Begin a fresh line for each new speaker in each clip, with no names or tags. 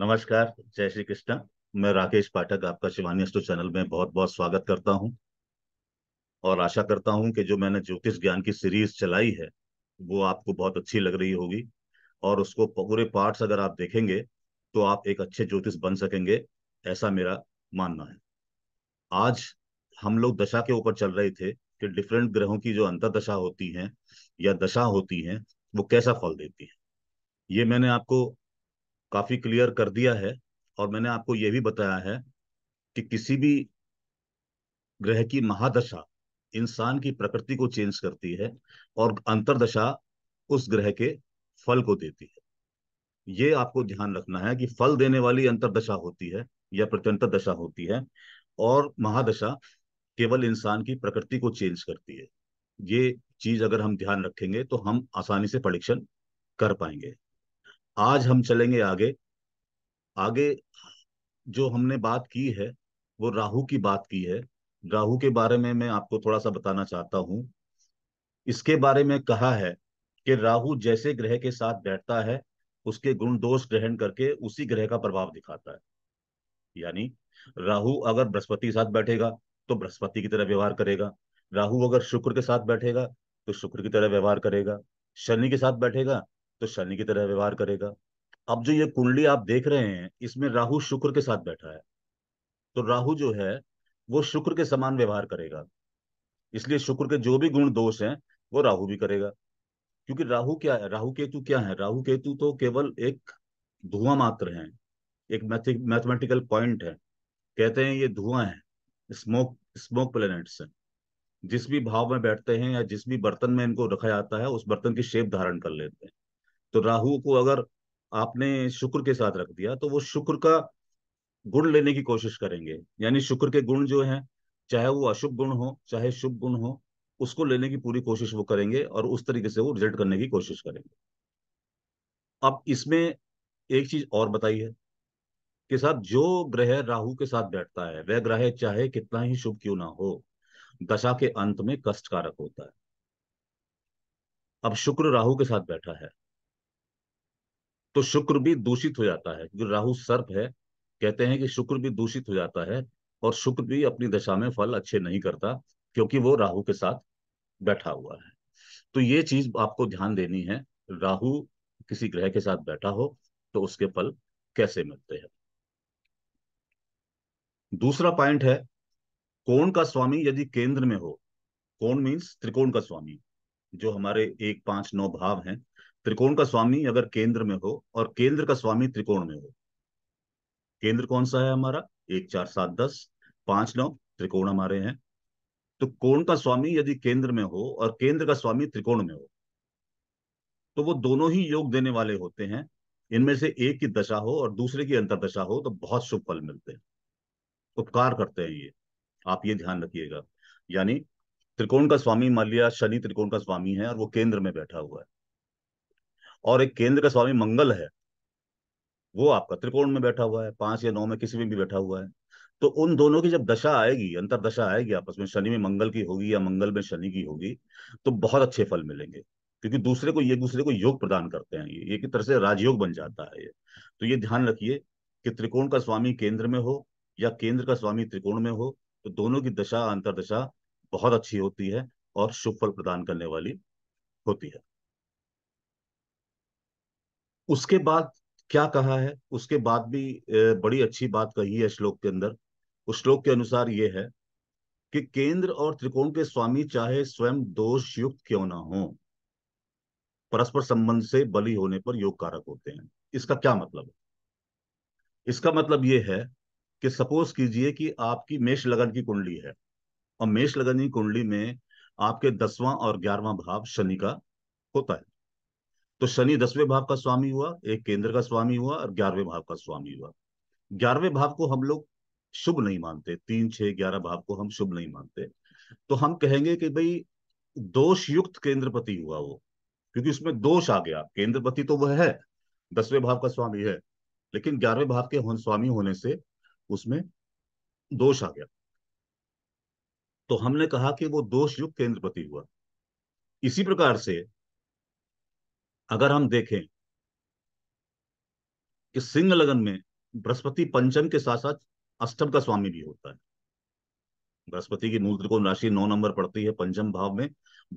नमस्कार जय श्री कृष्ण मैं राकेश पाठक आपका शिवानी अस्तु चैनल में बहुत बहुत स्वागत करता हूं और आशा करता हूं कि जो मैंने ज्योतिष ज्ञान की सीरीज चलाई है वो आपको बहुत अच्छी लग रही होगी और उसको पूरे पार्ट्स अगर आप देखेंगे तो आप एक अच्छे ज्योतिष बन सकेंगे ऐसा मेरा मानना है आज हम लोग दशा के ऊपर चल रहे थे कि डिफरेंट ग्रहों की जो अंतरदशा होती है या दशा होती है वो कैसा फल देती है ये मैंने आपको काफी क्लियर कर दिया है और मैंने आपको यह भी बताया है कि किसी भी ग्रह की महादशा इंसान की प्रकृति को चेंज करती है और अंतरदशा उस ग्रह के फल को देती है ये आपको ध्यान रखना है कि फल देने वाली अंतरदशा होती है या प्रत्यंतर दशा होती है और महादशा केवल इंसान की प्रकृति को चेंज करती है ये चीज अगर हम ध्यान रखेंगे तो हम आसानी से परीक्षण कर पाएंगे आज हम चलेंगे आगे आगे जो हमने बात की है वो राहु की बात की है राहु के बारे में मैं आपको थोड़ा सा बताना चाहता हूं इसके बारे में कहा है कि राहु जैसे ग्रह के साथ बैठता है उसके गुण दोष ग्रहण करके उसी ग्रह का प्रभाव दिखाता है यानी राहु अगर बृहस्पति के साथ बैठेगा तो बृहस्पति की तरह व्यवहार करेगा राहु अगर शुक्र के साथ बैठेगा तो शुक्र की तरह व्यवहार करेगा शनि के साथ बैठेगा तो शनि की तरह व्यवहार करेगा अब जो ये कुंडली आप देख रहे हैं इसमें राहु शुक्र के साथ बैठा है तो राहु जो है वो शुक्र के समान व्यवहार करेगा इसलिए शुक्र के जो भी गुण दोष हैं वो राहु भी करेगा क्योंकि राहु क्या है राहु केतु क्या है राहु केतु तो केवल एक धुआं मात्र है एक मैथमेटिकल पॉइंट है कहते हैं ये धुआं है स्मोक स्मोक प्लेनेट्स हैं जिस भी भाव में बैठते हैं या जिस भी बर्तन में इनको रखा जाता है उस बर्तन की शेप धारण कर लेते हैं तो राहु को अगर आपने शुक्र के साथ रख दिया तो वो शुक्र का गुण लेने की कोशिश करेंगे यानी शुक्र के गुण जो हैं चाहे वो अशुभ गुण हो चाहे शुभ गुण हो उसको लेने की पूरी कोशिश वो करेंगे और उस तरीके से वो रिजल्ट करने की कोशिश करेंगे अब इसमें एक चीज और बताई है कि साहब जो ग्रह राहु के साथ बैठता है वह ग्रह चाहे कितना ही शुभ क्यों ना हो दशा के अंत में कष्टकारक होता है अब शुक्र राहु के साथ बैठा है तो शुक्र भी दूषित हो जाता है क्योंकि राहु सर्प है कहते हैं कि शुक्र भी दूषित हो जाता है और शुक्र भी अपनी दशा में फल अच्छे नहीं करता क्योंकि वो राहु के साथ बैठा हुआ है तो ये चीज आपको ध्यान देनी है राहु किसी ग्रह के साथ बैठा हो तो उसके फल कैसे मिलते हैं दूसरा पॉइंट है कोण का स्वामी यदि केंद्र में हो कोण मीन्स त्रिकोण का स्वामी जो हमारे एक पांच नौ भाव हैं त्रिकोण का स्वामी अगर केंद्र में हो और केंद्र का स्वामी त्रिकोण में हो केंद्र कौन सा है हमारा एक चार सात दस पांच नौ त्रिकोण हमारे हैं तो कोण का स्वामी यदि केंद्र में हो और केंद्र का स्वामी त्रिकोण में हो तो वो दोनों ही योग देने वाले होते हैं इनमें से एक की दशा हो और दूसरे की अंतरदशा हो तो बहुत शुभ फल मिलते हैं उपकार करते हैं ये आप ये ध्यान रखिएगा यानी त्रिकोण का स्वामी मान लिया शनि त्रिकोण का स्वामी है और वो केंद्र में बैठा हुआ है और एक केंद्र का स्वामी मंगल है वो आपका त्रिकोण में बैठा हुआ है पांच या नौ में किसी में भी बैठा हुआ है तो उन दोनों की जब दशा आएगी अंतरदशा आएगी आपस में शनि में मंगल की होगी या मंगल में शनि की होगी तो बहुत अच्छे फल मिलेंगे क्योंकि दूसरे को ये दूसरे को योग प्रदान करते हैं ये एक तरह से राजयोग बन जाता है ये तो ये ध्यान रखिए कि त्रिकोण का स्वामी केंद्र में हो या केंद्र का स्वामी त्रिकोण में हो तो दोनों की दशा अंतरदशा बहुत अच्छी होती है और शुभ फल प्रदान करने वाली होती है उसके बाद क्या कहा है उसके बाद भी बड़ी अच्छी बात कही है श्लोक के अंदर उस श्लोक के अनुसार ये है कि केंद्र और त्रिकोण के स्वामी चाहे स्वयं दोष युक्त क्यों ना हो परस्पर संबंध से बलि होने पर योग कारक होते हैं इसका क्या मतलब है इसका मतलब ये है कि सपोज कीजिए कि आपकी मेष लगन की कुंडली है और मेष लगन की कुंडली में आपके दसवां और ग्यारहवां भाव शनि का होता है तो शनि दसवें भाव का स्वामी हुआ एक केंद्र का स्वामी हुआ और ग्यारहवें भाव का स्वामी हुआ ग्यारहवें भाव को हम लोग शुभ नहीं मानते तीन छह ग्यारह भाव को हम शुभ नहीं मानते तो हम कहेंगे कि भाई दोष युक्त केंद्रपति हुआ वो क्योंकि उसमें दोष आ गया केंद्रपति तो वह है दसवें भाव का स्वामी है लेकिन ग्यारहवें भाव के हो स्वामी होने से उसमें दोष आ गया तो हमने कहा कि वो दोष युक्त केंद्रपति हुआ इसी प्रकार से अगर हम देखें कि सिंह लगन में बृहस्पति पंचम के साथ साथ अष्टम का स्वामी भी होता है बृहस्पति की मूल त्रिकोण राशि नौ नंबर पड़ती है पंचम भाव में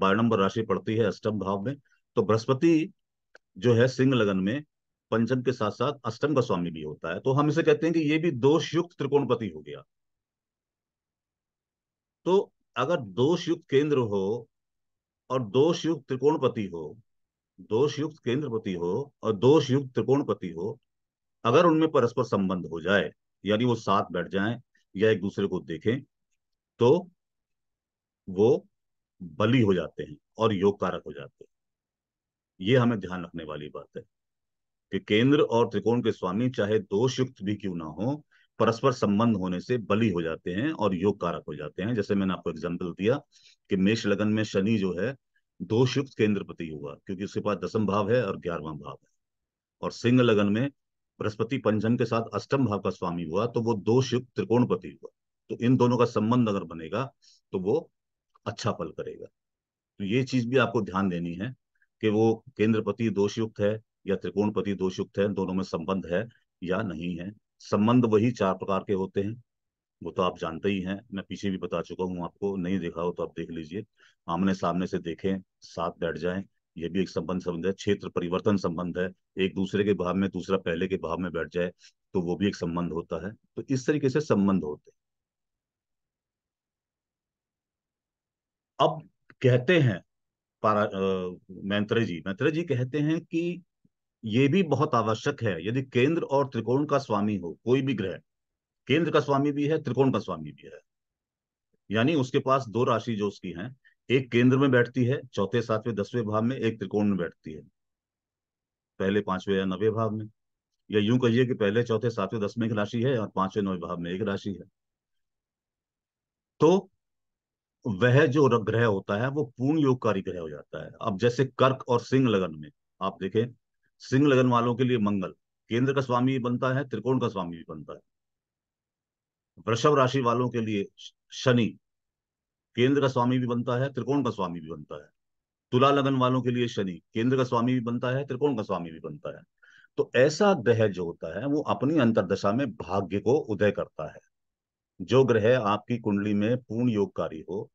बारह नंबर राशि पड़ती है अष्टम भाव में तो बृहस्पति जो है सिंह लगन में पंचम के साथ साथ अष्टम का स्वामी भी होता है तो हम इसे कहते हैं कि ये भी दोष युक्त त्रिकोणपति हो गया तो अगर दोष युक्त केंद्र हो और दोष युक्त त्रिकोणपति हो दोषयुक्त केंद्रपति हो और दोषयुक्त त्रिकोणपति हो अगर उनमें परस्पर संबंध हो जाए यानी वो साथ बैठ जाएं या एक दूसरे को देखें तो वो बली हो जाते हैं और योग कारक हो जाते हैं ये हमें ध्यान रखने वाली बात है कि केंद्र और त्रिकोण के स्वामी चाहे दोषयुक्त भी क्यों ना हो परस्पर संबंध होने से बलि हो जाते हैं और योग कारक हो जाते हैं जैसे मैंने आपको एग्जाम्पल दिया कि मेष लगन में शनि जो है दो युक्त केंद्रपति हुआ क्योंकि उसके पास दसम भाव है और ग्यारहवा भाव है और सिंह लगन में बृहस्पति पंचम के साथ अष्टम भाव का स्वामी हुआ तो वो दो शिफ्ट त्रिकोणपति हुआ तो इन दोनों का संबंध अगर बनेगा तो वो अच्छा फल करेगा तो ये चीज भी आपको ध्यान देनी है कि वो केंद्रपति दोषयुक्त है या त्रिकोणपति दोषयुक्त है दोनों में संबंध है या नहीं है संबंध वही चार प्रकार के होते हैं वो तो आप जानते ही हैं मैं पीछे भी बता चुका हूँ आपको नहीं देखा हो तो आप देख लीजिए आमने सामने से देखें साथ बैठ जाएं ये भी एक संबंध संबंध है क्षेत्र परिवर्तन संबंध है एक दूसरे के भाव में दूसरा पहले के भाव में बैठ जाए तो वो भी एक संबंध होता है तो इस तरीके से संबंध होते अब कहते हैं पारा मैंत्रे जी मैंत्रे जी कहते हैं कि ये भी बहुत आवश्यक है यदि केंद्र और त्रिकोण का स्वामी हो कोई भी ग्रह केंद्र का स्वामी भी है त्रिकोण का स्वामी भी है यानी उसके पास दो राशि जो उसकी है एक केंद्र में बैठती है चौथे सातवें दसवें भाव में एक त्रिकोण में बैठती है पहले पांचवें या नवे भाव में या यूं कहिए कि पहले चौथे सातवें दसवें एक राशि है और पांचवें नवे भाव में एक राशि है तो वह जो ग्रह होता है वो पूर्ण योगकारी ग्रह हो जाता है अब जैसे कर्क और सिंह लगन में आप देखें सिंह लगन वालों के लिए मंगल केंद्र का स्वामी भी बनता है त्रिकोण का स्वामी भी बनता है वृषभ राशि वालों के लिए शनि केंद्र का स्वामी भी बनता है त्रिकोण का स्वामी भी बनता है तुला लगन वालों के लिए शनि केंद्र का स्वामी भी बनता है त्रिकोण का स्वामी भी बनता है तो ऐसा ग्रह जो होता है वो अपनी अंतरदशा में भाग्य को उदय करता है जो ग्रह आपकी कुंडली में पूर्ण योगकारी हो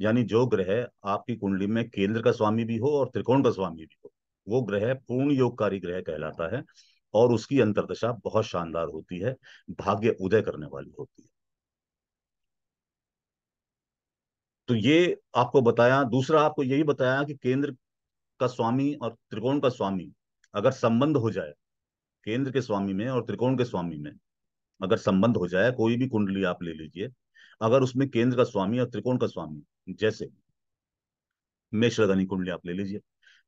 यानी जो ग्रह आपकी कुंडली में केंद्र का स्वामी भी हो और त्रिकोण का स्वामी भी हो वो ग्रह पूर्ण योगकारी ग्रह कहलाता है और उसकी अंतरदशा बहुत शानदार होती है भाग्य उदय करने वाली होती है तो ये आपको बताया दूसरा आपको यही बताया कि केंद्र का स्वामी और त्रिकोण का स्वामी अगर संबंध हो जाए केंद्र के स्वामी में और त्रिकोण के स्वामी में अगर संबंध हो जाए कोई भी कुंडली आप ले लीजिए अगर उसमें केंद्र का स्वामी और त्रिकोण का स्वामी जैसे मेष लगन कुंडली आप ले लीजिए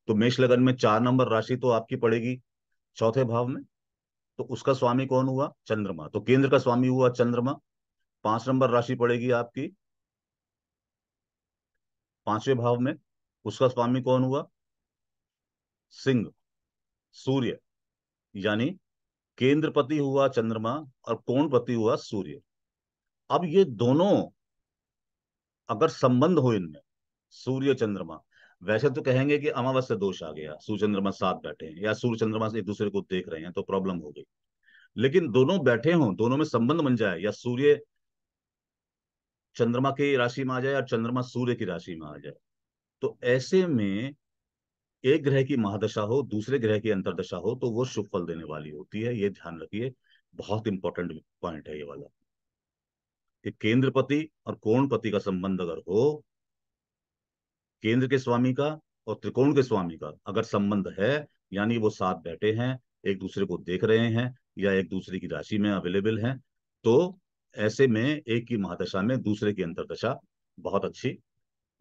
तो मेष लगन में चार नंबर राशि तो आपकी पड़ेगी चौथे भाव में तो उसका स्वामी कौन हुआ चंद्रमा तो केंद्र का स्वामी हुआ चंद्रमा पांच नंबर राशि पड़ेगी आपकी पांचवें भाव में उसका स्वामी कौन हुआ सिंह सूर्य यानी केंद्रपति हुआ चंद्रमा और कोणपति हुआ सूर्य अब ये दोनों अगर संबंध हो इनमें सूर्य चंद्रमा वैसे तो कहेंगे कि अमावस्या दोष आ गया सूर्य चंद्रमा साथ बैठे हैं या सूर्य चंद्रमा एक दूसरे को देख रहे हैं तो प्रॉब्लम हो गई लेकिन दोनों बैठे हों दोनों में संबंध बन जाए या सूर्य चंद्रमा की राशि में आ जाए और चंद्रमा सूर्य की राशि में आ जाए तो ऐसे में एक ग्रह की महादशा हो दूसरे ग्रह की अंतरदशा हो तो वो शुभ फल देने वाली होती है ये ध्यान रखिए बहुत इंपॉर्टेंट पॉइंट है ये वाला कि केंद्रपति और कोणपति का संबंध अगर हो केंद्र के स्वामी का और त्रिकोण के स्वामी का अगर संबंध है यानी वो साथ बैठे हैं एक दूसरे को देख रहे हैं या एक दूसरे की राशि में अवेलेबल हैं तो ऐसे में एक की महादशा में दूसरे की अंतरदशा बहुत अच्छी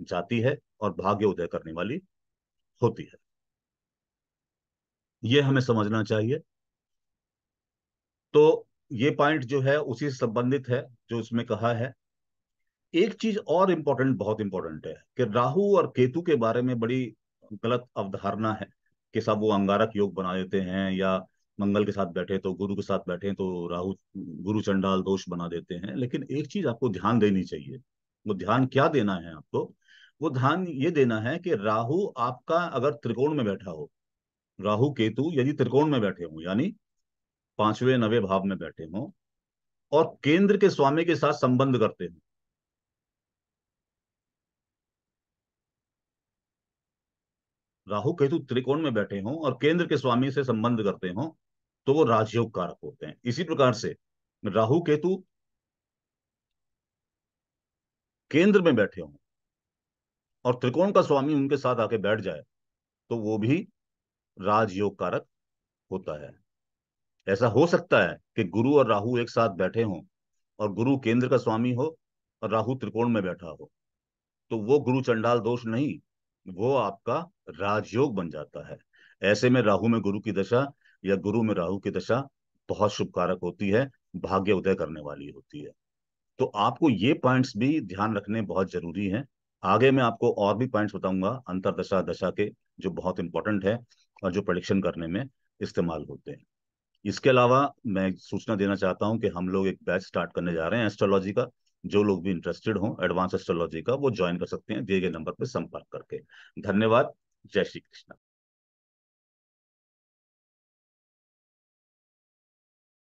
जाती है और भाग्य उदय करने वाली होती है यह हमें समझना चाहिए तो ये पॉइंट जो है उसी से संबंधित है जो उसमें कहा है एक चीज और इम्पोर्टेंट बहुत इंपॉर्टेंट है कि राहु और केतु के बारे में बड़ी गलत अवधारणा है कि सब वो अंगारक योग बना देते हैं या मंगल के साथ बैठे तो गुरु के साथ बैठे तो राहु गुरु चंडाल दोष बना देते हैं लेकिन एक चीज आपको ध्यान देनी चाहिए वो ध्यान क्या देना है आपको वो ध्यान ये देना है कि राहु आपका अगर त्रिकोण में बैठा हो राहु केतु यदि त्रिकोण में बैठे हों यानी पांचवे नवे भाव में बैठे हों और केंद्र के स्वामी के साथ संबंध करते हो राहु केतु त्रिकोण में बैठे हों और केंद्र के स्वामी से संबंध करते हों तो वो राजयोग कारक होते हैं इसी प्रकार से राहु केतु केंद्र में बैठे हों और त्रिकोण का स्वामी उनके साथ आके बैठ जाए तो वो भी राजयोग कारक होता है ऐसा हो सकता है कि गुरु और राहु एक साथ बैठे हों और गुरु केंद्र का स्वामी हो और राहु त्रिकोण में बैठा हो तो वो गुरु चंडाल दोष नहीं वो आपका राजयोग बन जाता है ऐसे में राहु में गुरु की दशा या गुरु में राहु की दशा बहुत शुभ कारक होती है भाग्य उदय करने वाली होती है तो आपको ये पॉइंट्स भी ध्यान रखने बहुत जरूरी हैं आगे मैं आपको और भी पॉइंट्स बताऊंगा अंतरदशा दशा के जो बहुत इंपॉर्टेंट है और जो प्रडिक्शन करने में इस्तेमाल होते हैं इसके अलावा मैं सूचना देना चाहता हूं कि हम लोग एक बैच स्टार्ट करने जा रहे हैं एस्ट्रोलॉजी का जो लोग भी इंटरेस्टेड हों एडवांस एस्ट्रोलॉजी का वो ज्वाइन कर सकते हैं दिए गए नंबर पर संपर्क करके धन्यवाद जय श्री कृष्णा